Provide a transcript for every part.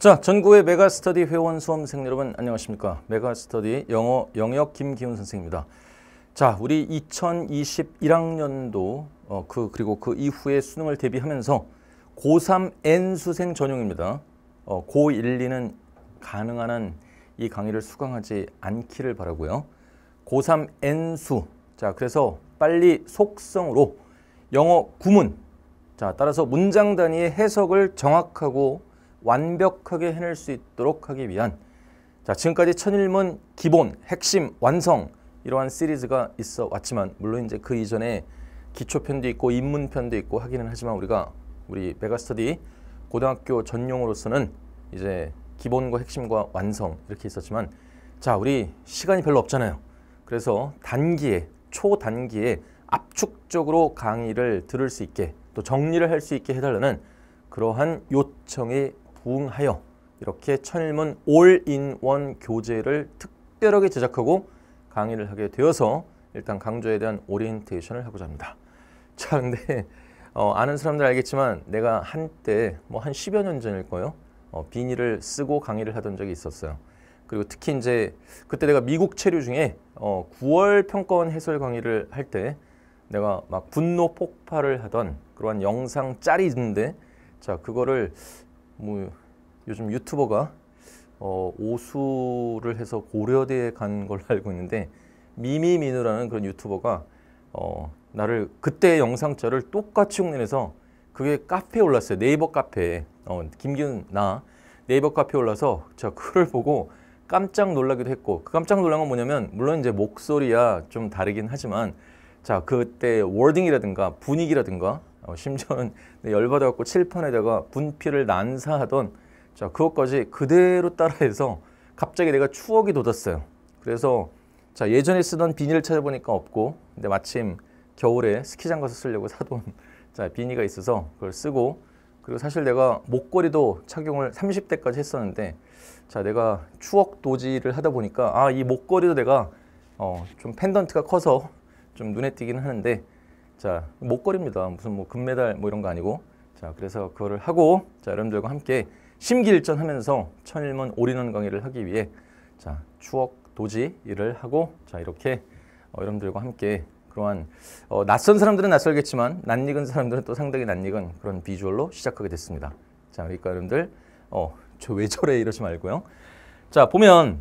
자, 전국의 메가스터디 회원 수험생 여러분 안녕하십니까? 메가스터디 영어 영역 김기훈 선생입니다. 자, 우리 2021학년도 어, 그 그리고 그 이후에 수능을 대비하면서 고3 N 수생 전용입니다. 어, 고1, 2는 가능한 한이 강의를 수강하지 않기를 바라고요. 고3 N 수. 자, 그래서 빨리 속성으로 영어 구문. 자, 따라서 문장 단위의 해석을 정확하고 완벽하게 해낼 수 있도록 하기 위한 자 지금까지 천일문 기본, 핵심, 완성 이러한 시리즈가 있어 왔지만 물론 이제 그 이전에 기초편도 있고 입문편도 있고 하기는 하지만 우리가 우리 메가스터디 고등학교 전용으로서는 이제 기본과 핵심과 완성 이렇게 있었지만 자 우리 시간이 별로 없잖아요 그래서 단기에 초단기에 압축적으로 강의를 들을 수 있게 또 정리를 할 수 있게 해달라는 그러한 요청이 부응하여 이렇게 천일문 올인원 교재를 특별하게 제작하고 강의를 하게 되어서 일단 강좌에 대한 오리엔테이션을 하고자 합니다. 자, 근데 어, 아는 사람들 알겠지만 내가 한때 뭐한 10여 년 전일 거예요. 어, 비닐을 쓰고 강의를 하던 적이 있었어요. 그리고 특히 이제 그때 내가 미국 체류 중에 어, 9월 평가원 해설 강의를 할 때 내가 막 분노 폭발을 하던 그러한 영상 짤이 있는데 자 그거를 뭐 요즘 유튜버가 어, 오수를 해서 고려대에 간 걸로 알고 있는데 미미민우라는 그런 유튜버가 어, 나를 그때 영상자를 똑같이 흉내내서 그게 카페에 올랐어요. 네이버 카페에 어, 김기훈 나 네이버 카페에 올라서 제가 그걸 보고 깜짝 놀라기도 했고 그 깜짝 놀란 건 뭐냐면 물론 이제 목소리야 좀 다르긴 하지만 자 그때 워딩이라든가 분위기라든가 어, 심지어는 열받아갖고 칠판에다가 분필을 난사하던 자 그것까지 그대로 따라해서 갑자기 내가 추억이 돋았어요. 그래서 자 예전에 쓰던 비닐을 찾아보니까 없고 근데 마침 겨울에 스키장 가서 쓰려고 사둔 자 비니가 있어서 그걸 쓰고 그리고 사실 내가 목걸이도 착용을 30대까지 했었는데 자 내가 추억 도지를 하다 보니까 아 이 목걸이도 내가 어, 좀 펜던트가 커서 좀 눈에 띄기는 하는데 자 목걸이입니다. 무슨 뭐 금메달 뭐 이런 거 아니고 자 그래서 그거를 하고 자 여러분들과 함께 심기일전하면서 천일문 올인원 강의를 하기 위해 자 추억 도지 일을 하고 자 이렇게 어, 여러분들과 함께 그러한 어, 낯선 사람들은 낯설겠지만 낯익은 사람들은 또 상당히 낯익은 그런 비주얼로 시작하게 됐습니다. 자 그러니까 여러분들 어, 저왜 저래 이러지 말고요. 자 보면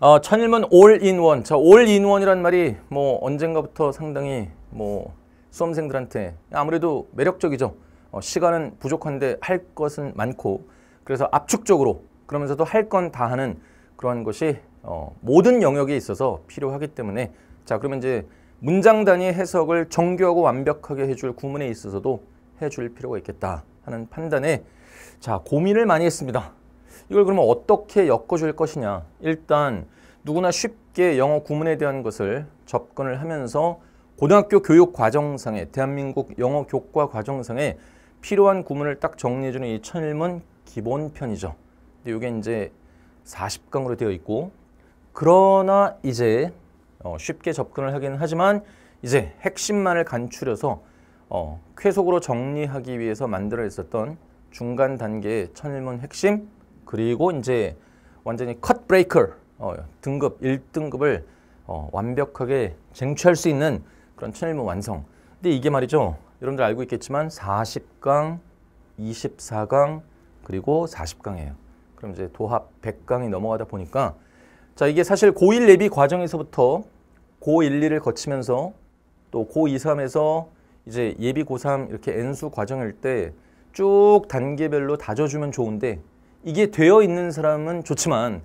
어, 천일문 올인원 자 올인원이란 말이 뭐 언젠가부터 상당히 뭐 수험생들한테 아무래도 매력적이죠. 어, 시간은 부족한데 할 것은 많고 그래서 압축적으로 그러면서도 할 건 다 하는 그런 것이 어, 모든 영역에 있어서 필요하기 때문에 자 그러면 이제 문장 단위 해석을 정교하고 완벽하게 해줄 구문에 있어서도 해줄 필요가 있겠다 하는 판단에 자 고민을 많이 했습니다. 이걸 그러면 어떻게 엮어줄 것이냐 일단 누구나 쉽게 영어 구문에 대한 것을 접근을 하면서 고등학교 교육 과정상에 대한민국 영어 교과 과정상에 필요한 구문을 딱 정리해주는 이 천일문 기본편이죠. 근데 이게 이제 40강으로 되어 있고 그러나 이제 어, 쉽게 접근을 하기는 하지만 이제 핵심만을 간추려서 어, 쾌속으로 정리하기 위해서 만들어냈었던 중간 단계의 천일문 핵심 그리고 이제 완전히 컷 브레이커 어, 등급 1등급을 어, 완벽하게 쟁취할 수 있는 그런 친일문 완성. 근데 이게 말이죠. 여러분들 알고 있겠지만 40강, 24강, 그리고 40강이에요. 그럼 이제 도합 100강이 넘어가다 보니까 자 이게 사실 고1 예비 과정에서부터 고1, 2를 거치면서 또 고2, 3에서 이제 예비 고3 이렇게 N수 과정일 때 쭉 단계별로 다져주면 좋은데 이게 되어 있는 사람은 좋지만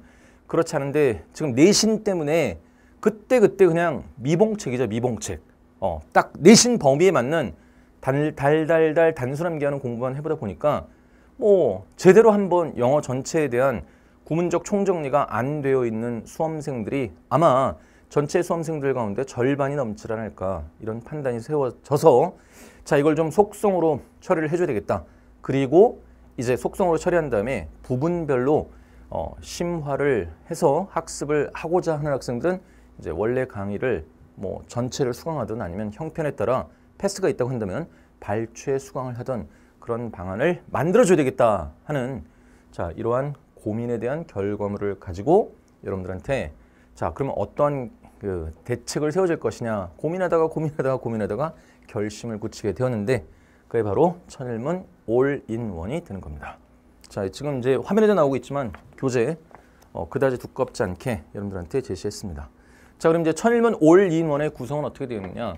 그렇지 않은데 지금 내신 때문에 그때그때 그때 그냥 미봉책이죠 미봉책 어, 딱 내신 범위에 맞는 달, 달달달 단순함기하는 공부만 해보다 보니까 뭐 제대로 한번 영어 전체에 대한 구문적 총정리가 안 되어 있는 수험생들이 아마 전체 수험생들 가운데 절반이 넘지라 할까 이런 판단이 세워져서 자 이걸 좀 속성으로 처리를 해줘야 되겠다 그리고 이제 속성으로 처리한 다음에 부분별로 어, 심화를 해서 학습을 하고자 하는 학생들은 이제 원래 강의를 뭐 전체를 수강하든 아니면 형편에 따라 패스가 있다고 한다면 발췌 수강을 하던 그런 방안을 만들어줘야 되겠다 하는 자 이러한 고민에 대한 결과물을 가지고 여러분들한테 자 그러면 어떠한 그 대책을 세워질 것이냐 고민하다가 고민하다가 고민하다가 결심을 굳히게 되었는데 그게 바로 천일문 올인원이 되는 겁니다. 자 지금 이제 화면에도 나오고 있지만 교재 어, 그다지 두껍지 않게 여러분들한테 제시했습니다. 자 그럼 이제 천일문 올인원의 구성은 어떻게 되느냐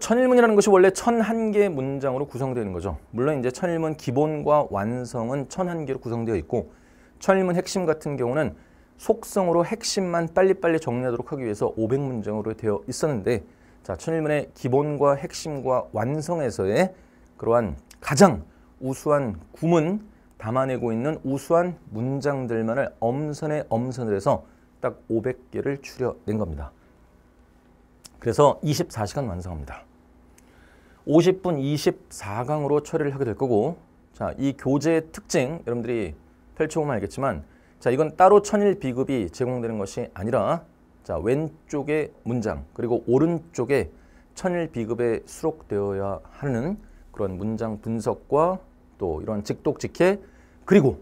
천일문이라는 것이 원래 천한 개 문장으로 구성되는 거죠. 물론 이제 천일문 기본과 완성은 천한 개로 구성되어 있고 천일문 핵심 같은 경우는 속성으로 핵심만 빨리빨리 정리하도록 하기 위해서 500문장으로 되어 있었는데 자 천일문의 기본과 핵심과 완성에서의 그러한 가장 우수한 구문 담아내고 있는 우수한 문장들만을 엄선에 엄선을 해서 딱 500개를 추려낸 겁니다. 그래서 24시간 완성합니다. 50분 24강으로 처리를 하게 될 거고 자, 이 교재의 특징 여러분들이 펼쳐보면 알겠지만 자, 이건 따로 천일 비급이 제공되는 것이 아니라 자, 왼쪽의 문장 그리고 오른쪽에 천일 비급에 수록되어야 하는 그런 문장 분석과 또 이런 직독직해 그리고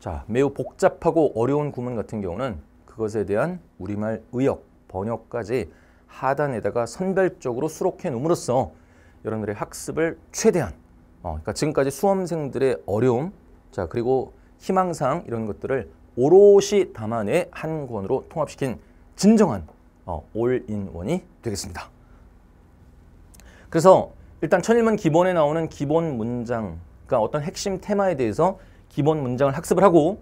자, 매우 복잡하고 어려운 구문 같은 경우는 그것에 대한 우리말 의역, 번역까지 하단에다가 선별적으로 수록해 놓음으로써 여러분들의 학습을 최대한 어, 그러니까 지금까지 수험생들의 어려움 자 그리고 희망상 이런 것들을 오롯이 담아내 한 권으로 통합시킨 진정한 어, 올인원이 되겠습니다. 그래서 일단 천일문 기본에 나오는 기본 문장 그러니까 어떤 핵심 테마에 대해서 기본 문장을 학습을 하고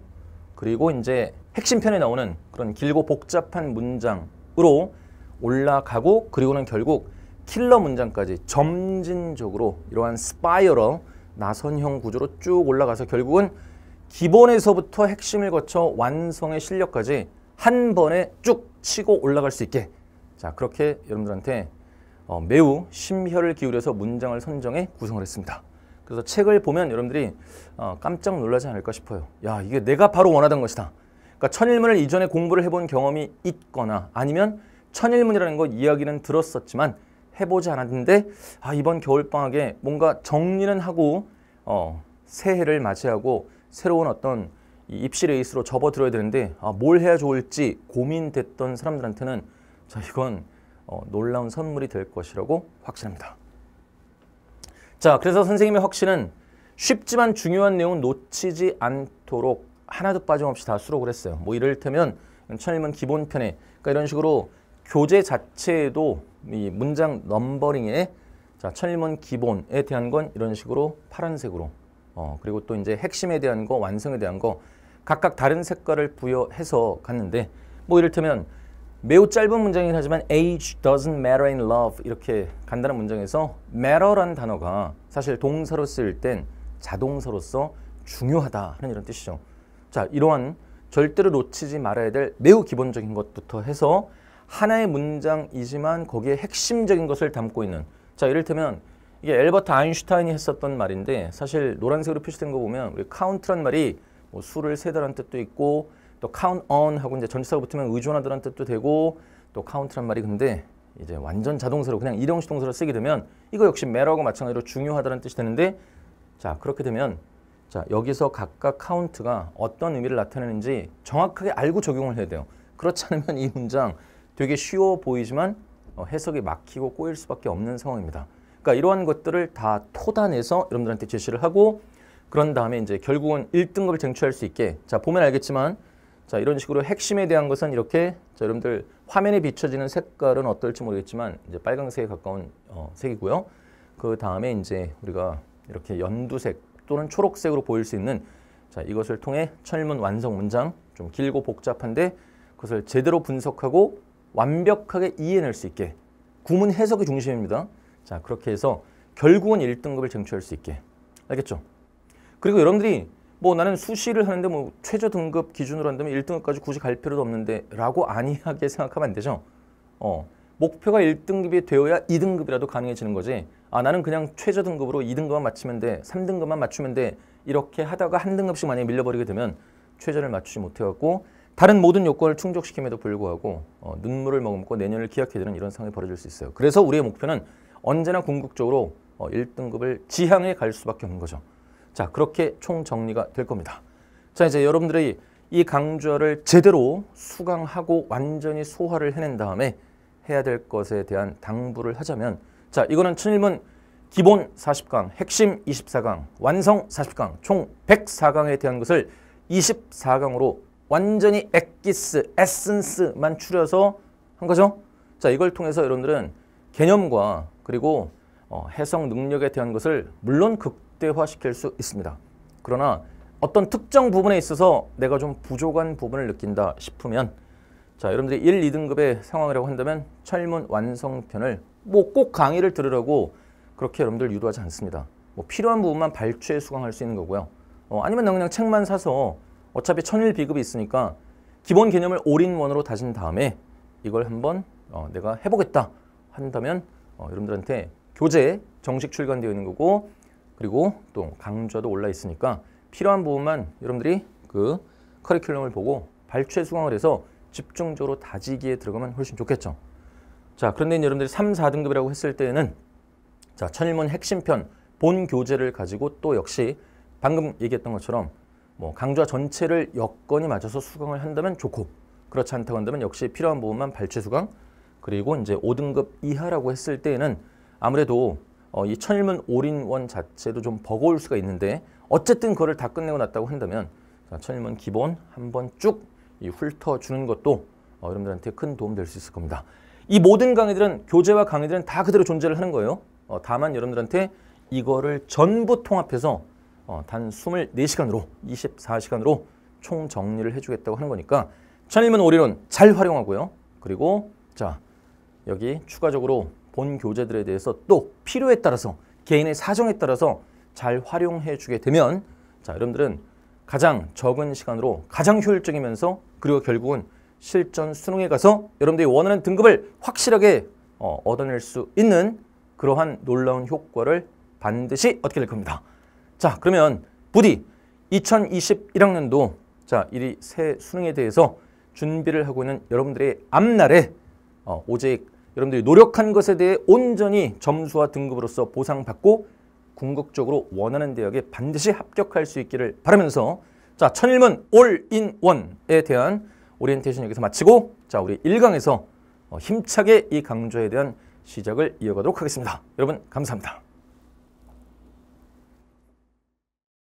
그리고 이제 핵심 편에 나오는 그런 길고 복잡한 문장으로 올라가고 그리고는 결국 킬러 문장까지 점진적으로 이러한 스파이어러 나선형 구조로 쭉 올라가서 결국은 기본에서부터 핵심을 거쳐 완성의 실력까지 한 번에 쭉 치고 올라갈 수 있게 자 그렇게 여러분들한테 어, 매우 심혈을 기울여서 문장을 선정해 구성을 했습니다. 그래서 책을 보면 여러분들이 어, 깜짝 놀라지 않을까 싶어요. 야 이게 내가 바로 원하던 것이다. 그러니까 천일문을 이전에 공부를 해본 경험이 있거나 아니면 천일문이라는 거 이야기는 들었었지만 해보지 않았는데 아 이번 겨울방학에 뭔가 정리는 하고 어, 새해를 맞이하고 새로운 어떤 입시 레이스로 접어들어야 되는데 아, 뭘 해야 좋을지 고민됐던 사람들한테는 자 이건 어, 놀라운 선물이 될 것이라고 확신합니다. 자, 그래서 선생님의 확신은 쉽지만 중요한 내용은 놓치지 않도록 하나도 빠짐없이 다 수록을 했어요. 뭐 이를테면 천일문 기본편에 그러니까 이런 식으로 교재 자체에도 이 문장 넘버링에 자, 천일문 기본에 대한 건 이런 식으로 파란색으로 어, 그리고 또 이제 핵심에 대한 거, 완성에 대한 거 각각 다른 색깔을 부여해서 갔는데 뭐 이를테면 매우 짧은 문장이긴 하지만 age doesn't matter in love 이렇게 간단한 문장에서 matter라는 단어가 사실 동사로 쓰일 땐 자동사로서 중요하다 하는 이런 뜻이죠. 자, 이러한 절대로 놓치지 말아야 될 매우 기본적인 것부터 해서 하나의 문장이지만 거기에 핵심적인 것을 담고 있는 자, 이를테면 이게 엘버트 아인슈타인이 했었던 말인데 사실 노란색으로 표시된 거 보면 우리 카운트란 말이 뭐 수를 세다란 뜻도 있고 또 count on 하고 이제 전치사가 붙으면 의존하다는 뜻도 되고 또 count란 말이 근데 이제 완전 자동사로 그냥 일용시 동사로 쓰게 되면 이거 역시 매라고 마찬가지로 중요하다는 뜻이 되는데 자 그렇게 되면 자 여기서 각각 카운트가 어떤 의미를 나타내는지 정확하게 알고 적용을 해야 돼요. 그렇지 않으면 이 문장 되게 쉬워 보이지만 어, 해석이 막히고 꼬일 수밖에 없는 상황입니다. 그러니까 이러한 것들을 다토단해서 여러분들한테 제시를 하고 그런 다음에 이제 결국은 1등급을 쟁취할 수 있게 자 보면 알겠지만 자 이런 식으로 핵심에 대한 것은 이렇게 자, 여러분들 화면에 비춰지는 색깔은 어떨지 모르겠지만 이제 빨강색에 가까운 어, 색이고요. 그 다음에 이제 우리가 이렇게 연두색 또는 초록색으로 보일 수 있는 자 이것을 통해 철문 완성 문장 좀 길고 복잡한데 그것을 제대로 분석하고 완벽하게 이해낼 수 있게 구문 해석이 중심입니다. 자 그렇게 해서 결국은 1등급을 쟁취할 수 있게 알겠죠? 그리고 여러분들이 뭐 나는 수시를 하는데 뭐 최저 등급 기준으로 한다면 1등급까지 굳이 갈 필요도 없는데 라고 안이하게 생각하면 안 되죠. 어. 목표가 1등급이 되어야 2등급이라도 가능해지는 거지. 아 나는 그냥 최저 등급으로 2등급만 맞추면 돼. 3등급만 맞추면 돼. 이렇게 하다가 한 등급씩 만약에 밀려버리게 되면 최저를 맞추지 못해갖고 다른 모든 요건을 충족시킴에도 불구하고 어, 눈물을 머금고 내년을 기약해드는 이런 상황이 벌어질 수 있어요. 그래서 우리의 목표는 언제나 궁극적으로 어, 1등급을 지향해 갈 수밖에 없는 거죠. 자, 그렇게 총정리가 될 겁니다. 자, 이제 여러분들이 이 강좌를 제대로 수강하고 완전히 소화를 해낸 다음에 해야 될 것에 대한 당부를 하자면 자, 이거는 천일문 기본 40강, 핵심 24강, 완성 40강, 총 104강에 대한 것을 24강으로 완전히 액기스, 에센스만 추려서 한 거죠. 자, 이걸 통해서 여러분들은 개념과 그리고 어, 해석 능력에 대한 것을 물론 극 극대화시킬 수 있습니다. 그러나 어떤 특정 부분에 있어서 내가 좀 부족한 부분을 느낀다 싶으면 자 여러분들이 1, 2등급의 상황이라고 한다면 철문 완성편을 뭐 꼭 강의를 들으려고 그렇게 여러분들 유도하지 않습니다. 뭐 필요한 부분만 발췌 수강할 수 있는 거고요. 어, 아니면 그냥 책만 사서 어차피 천일 비급이 있으니까 기본 개념을 올인원으로 다진 다음에 이걸 한번 어, 내가 해보겠다 한다면 어, 여러분들한테 교재에 정식 출간되어 있는 거고 그리고 또 강좌도 올라 있으니까 필요한 부분만 여러분들이 그 커리큘럼을 보고 발췌 수강을 해서 집중적으로 다지기에 들어가면 훨씬 좋겠죠. 자, 그런데 여러분들이 3, 4등급이라고 했을 때는 자, 천일문 핵심편 본 교재를 가지고 또 역시 방금 얘기했던 것처럼 뭐 강좌 전체를 여건이 맞아서 수강을 한다면 좋고 그렇지 않다고 한다면 역시 필요한 부분만 발췌 수강 그리고 이제 5등급 이하라고 했을 때에는 아무래도 어, 이 천일문 올인원 자체도 좀 버거울 수가 있는데 어쨌든 그거를 다 끝내고 났다고 한다면 자, 천일문 기본 한번 쭉 훑어주는 것도 어, 여러분들한테 큰 도움 될 수 있을 겁니다. 이 모든 강의들은 교재와 강의들은 다 그대로 존재를 하는 거예요. 어, 다만 여러분들한테 이거를 전부 통합해서 어, 단 24시간으로 24시간으로 총 정리를 해주겠다고 하는 거니까 천일문 오리론 잘 활용하고요. 그리고 자 여기 추가적으로 본 교재들에 대해서 또 필요에 따라서 개인의 사정에 따라서 잘 활용해 주게 되면 자 여러분들은 가장 적은 시간으로 가장 효율적이면서 그리고 결국은 실전 수능에 가서 여러분들이 원하는 등급을 확실하게 어, 얻어낼 수 있는 그러한 놀라운 효과를 반드시 얻게 될 겁니다. 자 그러면 부디 2021학년도 자이새 수능에 대해서 준비를 하고 있는 여러분들의 앞날에 어, 오직 여러분들이 노력한 것에 대해 온전히 점수와 등급으로서 보상받고 궁극적으로 원하는 대학에 반드시 합격할 수 있기를 바라면서 자 천일문 올인원에 대한 오리엔테이션 여기서 마치고 자 우리 1강에서 어, 힘차게 이 강좌에 대한 시작을 이어가도록 하겠습니다. 여러분 감사합니다.